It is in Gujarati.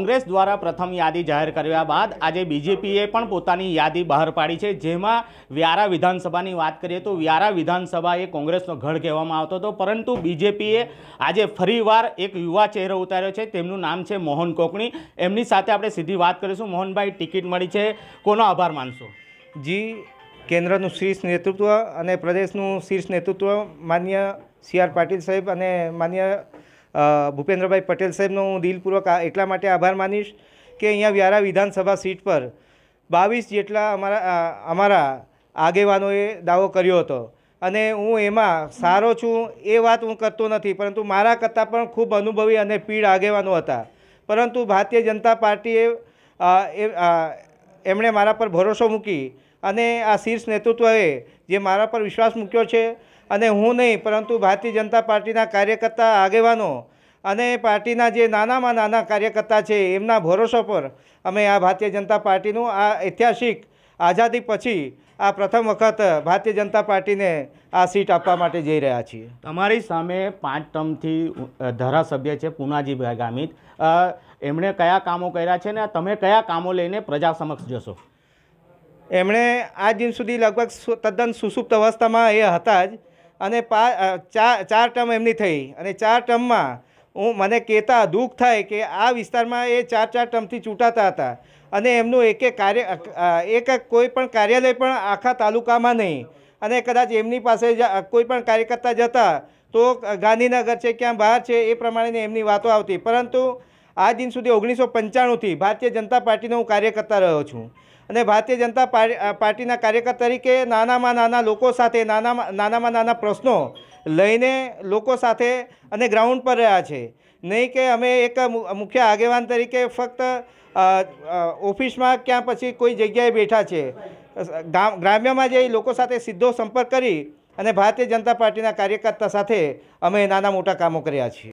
કોંગ્રેસ દ્વારા પ્રથમ યાદી જાહેર કર્યા બાદ આજે બીજેપીએ પણ પોતાની યાદી બહાર પાડી છે જેમાં વ્યારા વિધાનસભાની વાત કરીએ તો વ્યારા વિધાનસભા એ કોંગ્રેસનો ઘડ કહેવામાં આવતો હતો પરંતુ બીજેપીએ આજે ફરીવાર એક યુવા ચહેરો ઉતાર્યો છે તેમનું નામ છે મોહન કોકણી એમની સાથે આપણે સીધી વાત કરીશું મોહનભાઈ ટિકિટ મળી છે કોનો આભાર માનશો જી કેન્દ્રનું શીર્ષ નેતૃત્વ અને પ્રદેશનું શીર્ષ નેતૃત્વ માન્ય સી પાટીલ સાહેબ અને માન્ય ભૂપેન્દ્રભાઈ પટેલ સાહેબનો હું દિલપૂર્વક એટલા માટે આભાર માનીશ કે અહીંયા વ્યારા વિધાનસભા સીટ પર બાવીસ જેટલા અમારા અમારા આગેવાનોએ દાવો કર્યો હતો અને હું એમાં સારો છું એ વાત હું કરતો નથી પરંતુ મારા કરતાં પણ ખૂબ અનુભવી અને પીડ આગેવાનો હતા પરંતુ ભારતીય જનતા પાર્ટીએ એમણે મારા પર ભરોસો મૂકી અને આ શીર્ષ નેતૃત્વએ જે મારા પર વિશ્વાસ મૂક્યો છે અને હું નહીં પરંતુ ભારતીય જનતા પાર્ટીના કાર્યકર્તા આગેવાનો અને પાર્ટીના જે નાનામાં નાના કાર્યકર્તા છે એમના ભરોસો પર અમે આ ભારતીય જનતા પાર્ટીનું આ ઐતિહાસિક આઝાદી પછી આ પ્રથમ વખત ભારતીય જનતા પાર્ટીને આ સીટ આપવા માટે જઈ રહ્યા છીએ તમારી સામે પાંચ ટર્મથી ધારાસભ્ય છે પૂનાજીભાઈ ગામિત એમણે કયા કામો કર્યા છે ને તમે કયા કામો લઈને પ્રજા સમક્ષ જશો એમણે આ દિન સુધી લગભગ તદ્દન સુસુપ્ત અવસ્થામાં એ હતા જ અને પા ચાર ચાર ટર્મ એમની થઈ અને ચાર ટર્મમાં હું મને કહેતા દુઃખ થાય કે આ વિસ્તારમાં એ ચાર ચાર ટર્મથી ચૂંટાતા હતા અને એમનું એક એક કાર્ય એક કોઈ પણ કાર્યાલય પણ આખા તાલુકામાં નહીં અને કદાચ એમની પાસે કોઈ પણ કાર્યકર્તા જતા તો ગાંધીનગર છે ક્યાં બહાર છે એ પ્રમાણેની એમની વાતો આવતી પરંતુ આ દિન સુધી ઓગણીસો પંચાણુંથી ભારતીય જનતા પાર્ટીનો હું કાર્યકર્તા રહ્યો છું અને ભારતીય જનતા પાર્ટીના કાર્યકર્તા તરીકે નાનામાં નાના લોકો સાથે નાનામાં નાનામાં નાના પ્રશ્નો લઈને લોકો સાથે અને ગ્રાઉન્ડ પર રહ્યા છે નહીં કે અમે એક મુખ્ય આગેવાન તરીકે ફક્ત ઓફિસમાં ક્યાં પછી કોઈ જગ્યાએ બેઠા છે ગ્રામ્યમાં જઈ લોકો સાથે સીધો સંપર્ક કરી અને ભારતીય જનતા પાર્ટીના કાર્યકર્તા સાથે અમે નાના મોટા કામો કર્યા છીએ